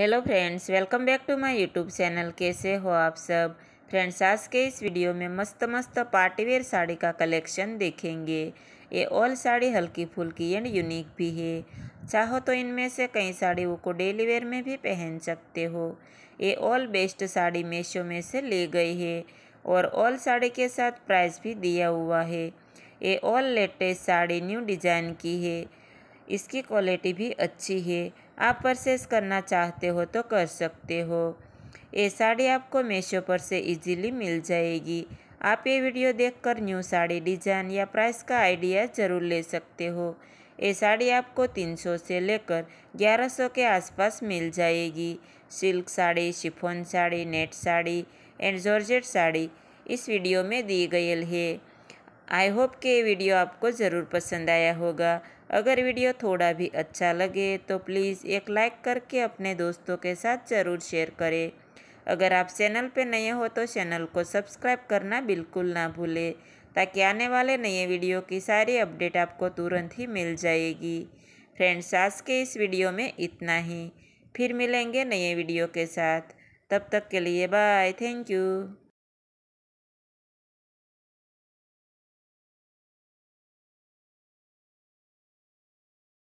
hello friends welcome back to my YouTube channel कैसे हो आप सब फ्रेंड्स आज के इस वीडियो में मस्त मस्त पार्टीवेयर साड़ी का कलेक्शन देखेंगे ये ऑल साड़ी हल्की फुल्की एंड यूनिक भी है चाहो तो इनमें से कई साड़ियों को डेली वेयर में भी पहन सकते हो ये ऑल बेस्ट साड़ी मेशो में से ले गई है और ऑल साड़ी के साथ प्राइस भी दिया हुआ है ये all latest sari new design की है इसकी क्वालिटी भी अच्छी है आप परचेस करना चाहते हो तो कर सकते हो ये साड़ी आपको मीशो पर से इजीली मिल जाएगी आप ये वीडियो देखकर न्यू साड़ी डिजाइन या प्राइस का आइडिया ज़रूर ले सकते हो ये साड़ी आपको 300 से लेकर 1100 के आसपास मिल जाएगी silk sari chiffon sari net sari and georgette sari इस वीडियो में दी गई है आई होप कि ये वीडियो आपको ज़रूर पसंद आया होगा अगर वीडियो थोड़ा भी अच्छा लगे तो प्लीज़ एक लाइक करके अपने दोस्तों के साथ ज़रूर शेयर करें अगर आप चैनल पर नए हो तो चैनल को सब्सक्राइब करना बिल्कुल ना भूलें ताकि आने वाले नए वीडियो की सारी अपडेट आपको तुरंत ही मिल जाएगी फ्रेंड्स आज के इस वीडियो में इतना ही फिर मिलेंगे नए वीडियो के साथ तब तक के लिए बाय थैंक यू